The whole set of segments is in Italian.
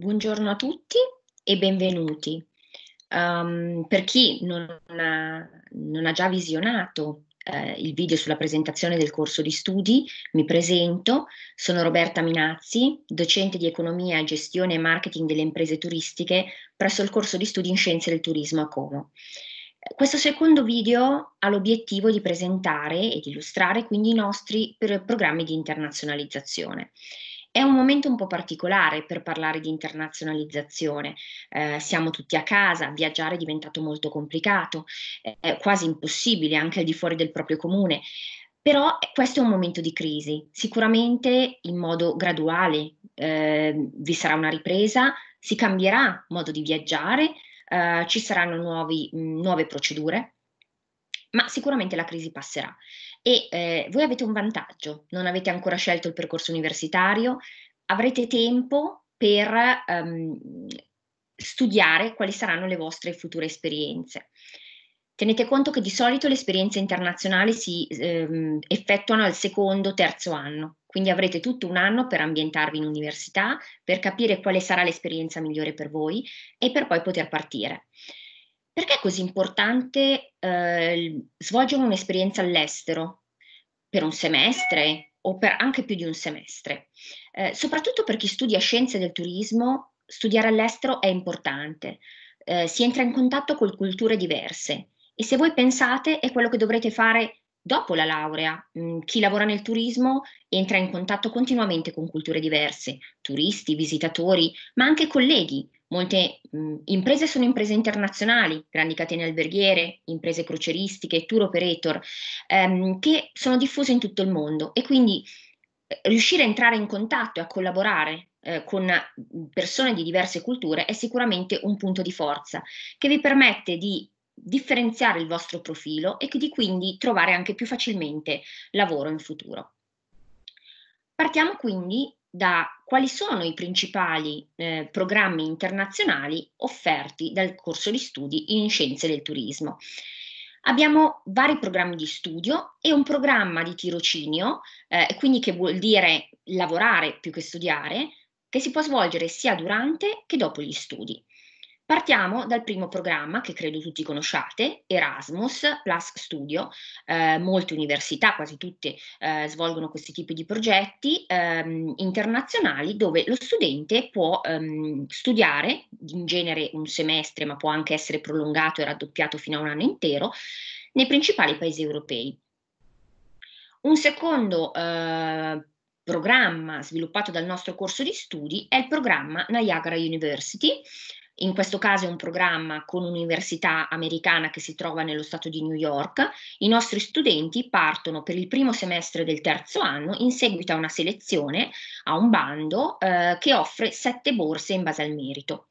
Buongiorno a tutti e benvenuti. Um, per chi non ha, non ha già visionato eh, il video sulla presentazione del corso di studi, mi presento, sono Roberta Minazzi, docente di economia, gestione e marketing delle imprese turistiche presso il corso di studi in scienze del turismo a Como. Questo secondo video ha l'obiettivo di presentare ed illustrare quindi i nostri programmi di internazionalizzazione. È un momento un po' particolare per parlare di internazionalizzazione. Eh, siamo tutti a casa, viaggiare è diventato molto complicato, eh, quasi impossibile anche al di fuori del proprio comune. Però eh, questo è un momento di crisi, sicuramente in modo graduale eh, vi sarà una ripresa, si cambierà modo di viaggiare, eh, ci saranno nuovi, mh, nuove procedure, ma sicuramente la crisi passerà e eh, voi avete un vantaggio, non avete ancora scelto il percorso universitario, avrete tempo per ehm, studiare quali saranno le vostre future esperienze. Tenete conto che di solito le esperienze internazionali si ehm, effettuano al secondo, terzo anno, quindi avrete tutto un anno per ambientarvi in università, per capire quale sarà l'esperienza migliore per voi e per poi poter partire. Perché è così importante eh, svolgere un'esperienza all'estero per un semestre o per anche più di un semestre? Eh, soprattutto per chi studia scienze del turismo, studiare all'estero è importante, eh, si entra in contatto con culture diverse e se voi pensate è quello che dovrete fare dopo la laurea. Mh, mm, chi lavora nel turismo entra in contatto continuamente con culture diverse, turisti, visitatori, ma anche colleghi Molte mh, mm, imprese sono imprese internazionali, grandi catene alberghiere, imprese croceristiche, tour operator, ehm, che sono diffuse in tutto il mondo e quindi eh, riuscire a entrare in contatto e a collaborare eh, con mm, persone di diverse culture è sicuramente un punto di forza che vi permette di differenziare il vostro profilo e di quindi trovare anche più facilmente lavoro in futuro. Partiamo quindi da quali sono i principali eh, programmi internazionali offerti dal corso di studi in scienze del turismo. Abbiamo vari programmi di studio e un programma di tirocinio, eh, quindi che vuol dire lavorare più che studiare, che si può svolgere sia durante che dopo gli studi. Partiamo dal primo programma che credo tutti conosciate, Erasmus Plus Studio. Eh, molte università, quasi tutte, eh, svolgono questi tipi di progetti ehm, internazionali dove lo studente può ehm, studiare in genere un semestre, ma può anche essere prolungato e raddoppiato fino a un anno intero, nei principali paesi europei. Un secondo eh, programma sviluppato dal nostro corso di studi è il programma Niagara University, in questo caso è un programma con un'università americana che si trova nello stato di New York. I nostri studenti partono per il primo semestre del terzo anno in seguito a una selezione, a un bando eh, che offre sette borse in base al merito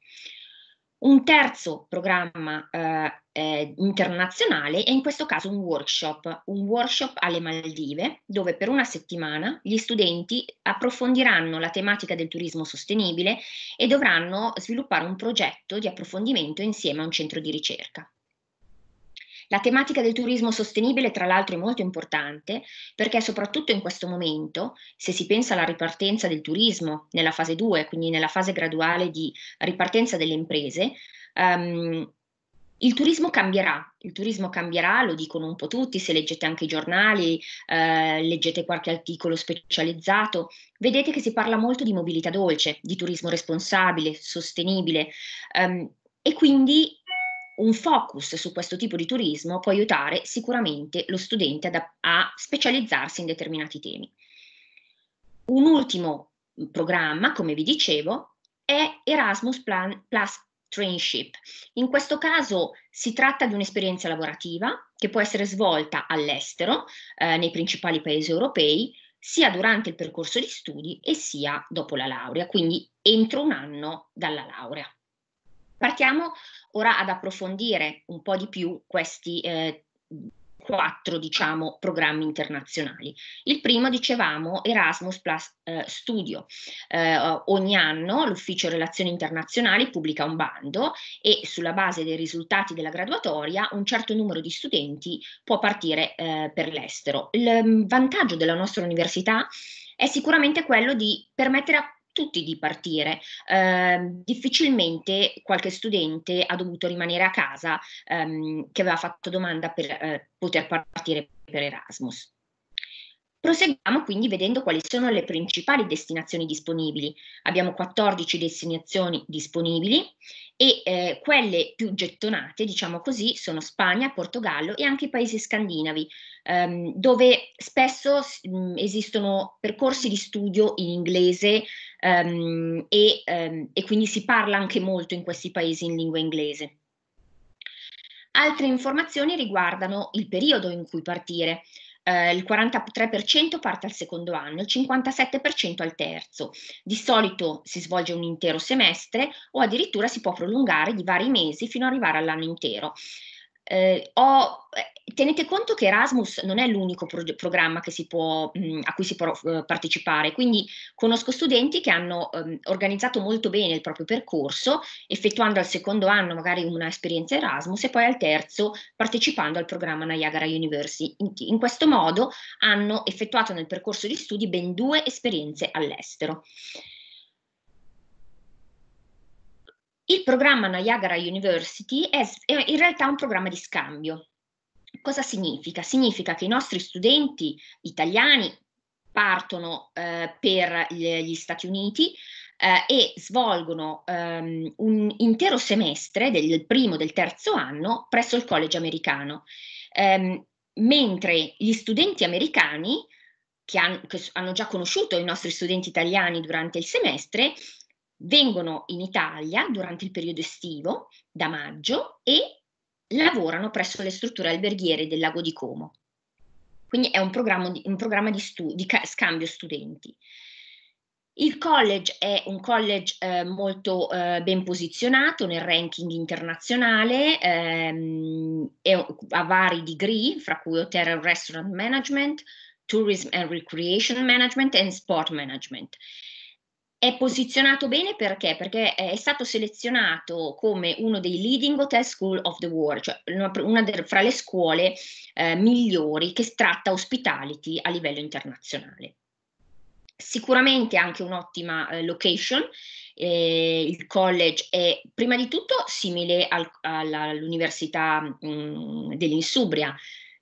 un terzo programma eh, eh, internazionale è in questo caso un workshop, un workshop alle Maldive, dove per una settimana gli studenti approfondiranno la tematica del turismo sostenibile e dovranno sviluppare un progetto di approfondimento insieme a un centro di ricerca. La tematica del turismo sostenibile, tra l'altro, è molto importante perché soprattutto in questo momento, se si pensa alla ripartenza del turismo nella fase 2, quindi nella fase graduale di ripartenza delle imprese, um, il turismo cambierà, il turismo cambierà, lo dicono un po' tutti, se leggete anche i giornali, eh, leggete qualche articolo specializzato, vedete che si parla molto di mobilità dolce, di turismo responsabile, sostenibile um, e quindi un focus su questo tipo di turismo può aiutare sicuramente lo studente ad, a specializzarsi in determinati temi. Un ultimo programma, come vi dicevo, è Erasmus Plan Plus Trainship. In questo caso si tratta di un'esperienza lavorativa che può essere svolta all'estero, eh, nei principali paesi europei, sia durante il percorso di studi e sia dopo la laurea, quindi entro un anno dalla laurea. Partiamo ora ad approfondire un po' di più questi eh, quattro diciamo, programmi internazionali. Il primo, dicevamo, Erasmus Plus eh, Studio. Eh, ogni anno l'Ufficio Relazioni Internazionali pubblica un bando e sulla base dei risultati della graduatoria un certo numero di studenti può partire eh, per l'estero. Il mm, vantaggio della nostra università è sicuramente quello di permettere a tutti di partire. Eh, difficilmente qualche studente ha dovuto rimanere a casa ehm, che aveva fatto domanda per eh, poter partire per Erasmus. Proseguiamo quindi vedendo quali sono le principali destinazioni disponibili. Abbiamo 14 destinazioni disponibili e eh, quelle più gettonate, diciamo così, sono Spagna, Portogallo e anche i paesi scandinavi, ehm, dove spesso mh, esistono percorsi di studio in inglese um, e, um, e quindi si parla anche molto in questi paesi in lingua inglese. Altre informazioni riguardano il periodo in cui partire. Eh, il 43% parte al secondo anno, il 57% al terzo. Di solito si svolge un intero semestre o addirittura si può prolungare di vari mesi fino ad arrivare all'anno intero. Ehm, eh, ho, tenete conto che Erasmus non è l'unico pro- programma può, mh, mhmm, a cui si può uh, partecipare, quindi conosco studenti che hanno um, organizzato molto bene il proprio percorso, effettuando al secondo anno magari un'esperienza Erasmus e poi al terzo partecipando al programma Niagara University. In, in questo modo hanno effettuato nel percorso di studi ben due esperienze all'estero. Il programma Niagara University è, è in realtà un programma di scambio. Cosa significa? Significa che i nostri studenti italiani partono eh, per gli Stati Uniti, eh, e svolgono ehm, un intero semestre del primo e del terzo anno presso il college americano, ehm, mentre gli studenti americani che, han, che hanno già conosciuto i nostri studenti italiani durante il semestre vengono in Italia durante il periodo estivo, da maggio, e lavorano presso le strutture alberghiere del lago di Como. Quindi è un programma di, un programma di, stu, di ca- scambio studenti. Il college è un college eh, molto eh, ben posizionato nel ranking internazionale, ehm, ha vari degree, fra cui Hotel and Restaurant Management, Tourism and Recreation Management e Sport Management. È posizionato bene perché? Perché è stato selezionato come uno dei leading hotel school of the world, cioè una, una de, fra le scuole eh, migliori che tratta hospitality a livello internazionale. Sicuramente anche un'ottima eh, location, eh, il college è prima di tutto simile al, alla, all'università mh, mm, dell'Insubria.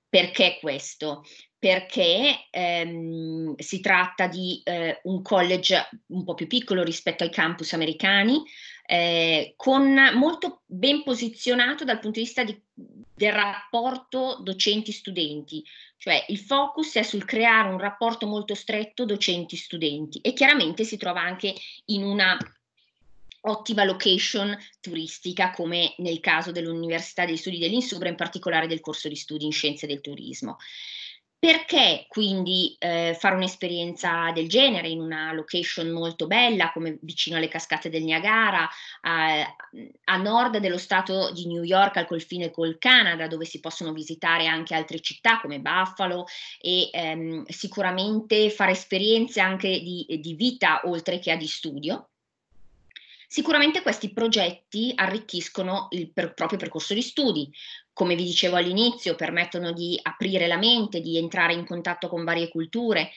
Perché questo? perché ehm, si tratta di eh, un college un po' più piccolo rispetto ai campus americani, eh, con molto ben posizionato dal punto di vista di, del rapporto docenti-studenti, cioè il focus è sul creare un rapporto molto stretto docenti-studenti e chiaramente si trova anche in una ottima location turistica come nel caso dell'Università degli Studi dell'Insubra, in particolare del corso di studi in scienze del turismo. Perché quindi eh, fare un'esperienza del genere in una location molto bella come vicino alle cascate del Niagara, a, a, nord dello stato di New York al confine col Canada dove si possono visitare anche altre città come Buffalo e ehm, sicuramente fare esperienze anche di, di vita oltre che a di studio? Sicuramente questi progetti arricchiscono il per- proprio percorso di studi, come vi dicevo all'inizio, permettono di aprire la mente, di entrare in contatto con varie culture.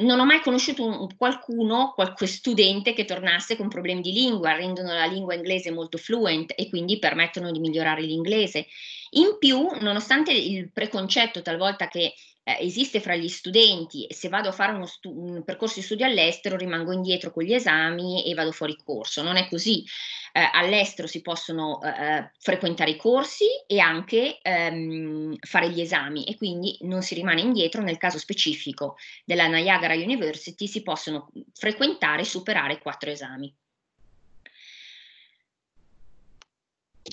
Non ho mai conosciuto un, qualcuno, qualche studente che tornasse con problemi di lingua, rendono la lingua inglese molto fluent e quindi permettono di migliorare l'inglese. In più, nonostante il preconcetto talvolta che eh, esiste fra gli studenti e se vado a fare stu- un percorso di studio all'estero rimango indietro con gli esami e vado fuori corso. Non è così. Eh, all'estero si possono eh, eh, frequentare i corsi e anche ehm, fare gli esami e quindi non si rimane indietro. Nel caso specifico della Niagara University si possono frequentare e superare quattro esami.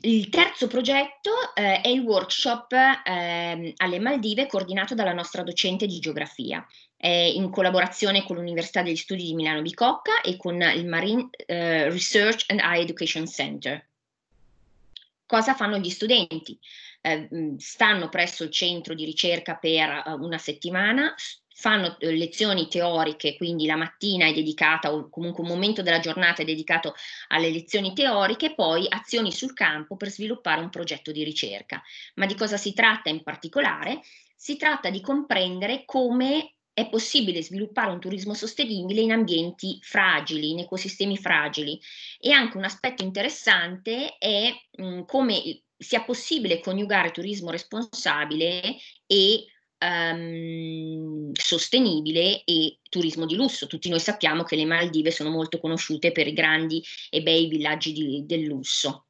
il terzo progetto eh, è il workshop eh, alle Maldive coordinato dalla nostra docente di geografia, È in collaborazione con l'Università degli Studi di Milano Bicocca e con il Marine eh, Research and High Education Center. Cosa fanno gli studenti? Eh, stanno presso il centro di ricerca per eh, una settimana, fanno eh, lezioni teoriche, quindi la mattina è dedicata o comunque un momento della giornata è dedicato alle lezioni teoriche, poi azioni sul campo per sviluppare un progetto di ricerca. Ma di cosa si tratta in particolare? Si tratta di comprendere come è possibile sviluppare un turismo sostenibile in ambienti fragili, in ecosistemi fragili. E anche un aspetto interessante è mh, come sia possibile coniugare turismo responsabile e Um, sostenibile e turismo di lusso. Tutti noi sappiamo che le Maldive sono molto conosciute per i grandi e bei villaggi di, del lusso.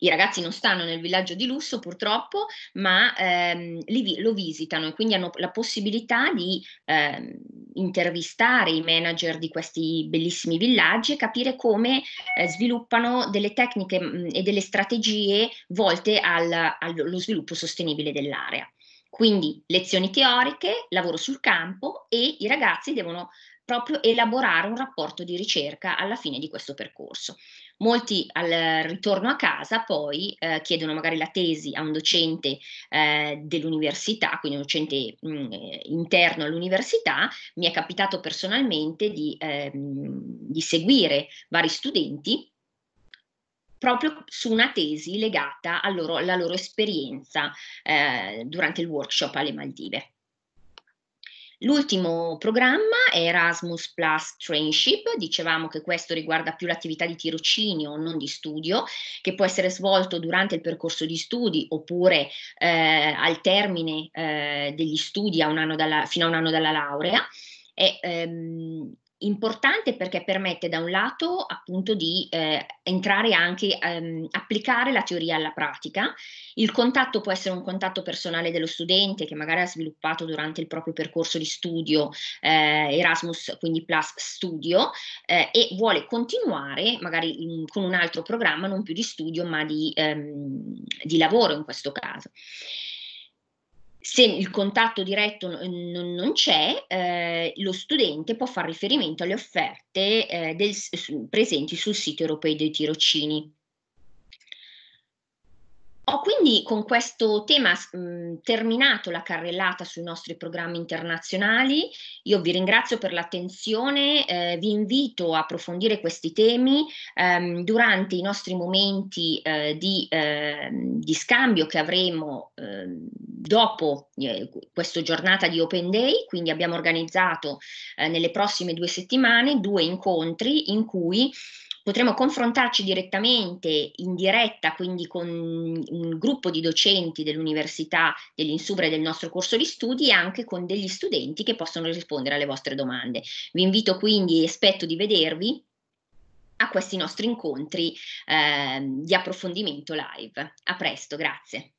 I ragazzi non stanno nel villaggio di lusso purtroppo, ma ehm, li, lo visitano e quindi hanno la possibilità di ehm, intervistare i manager di questi bellissimi villaggi e capire come eh, sviluppano delle tecniche mh, e delle strategie volte al, allo sviluppo sostenibile dell'area. Quindi lezioni teoriche, lavoro sul campo e i ragazzi devono proprio elaborare un rapporto di ricerca alla fine di questo percorso. Molti al ritorno a casa poi eh, chiedono magari la tesi a un docente eh, dell'università, quindi un docente mh, mm, eh, interno all'università. Mi è capitato personalmente di, eh, di seguire vari studenti proprio su una tesi legata loro, alla loro esperienza eh, durante il workshop alle Maldive. L'ultimo programma è Erasmus Plus Trainship, dicevamo che questo riguarda più l'attività di tirocinio, non di studio, che può essere svolto durante il percorso di studi oppure eh, al termine eh, degli studi a dalla, fino a un anno dalla laurea. E, ehm, importante perché permette da un lato appunto di eh, entrare anche, ehm, applicare la teoria alla pratica, il contatto può essere un contatto personale dello studente che magari ha sviluppato durante il proprio percorso di studio eh, Erasmus, quindi Plus Studio, eh, e vuole continuare magari in, con un altro programma non più di studio ma di, ehm, di lavoro in questo caso se il contatto diretto non, non c'è, eh, lo studente può fare riferimento alle offerte eh, del, presenti sul sito europeo dei tirocini. Ho quindi con questo tema mh, mhmm, terminato la carrellata sui nostri programmi internazionali. Io vi ringrazio per l'attenzione, eh, vi invito a approfondire questi temi ehm, durante i nostri momenti eh, di, eh, di, scambio che avremo ehm, dopo eh, questa giornata di Open Day. Quindi abbiamo organizzato eh, nelle prossime due settimane due incontri in cui potremo confrontarci direttamente, in diretta, quindi con un gruppo di docenti dell'Università e del nostro corso di studi e anche con degli studenti che possono rispondere alle vostre domande. Vi invito quindi e aspetto di vedervi a questi nostri incontri eh, di approfondimento live. A presto, grazie.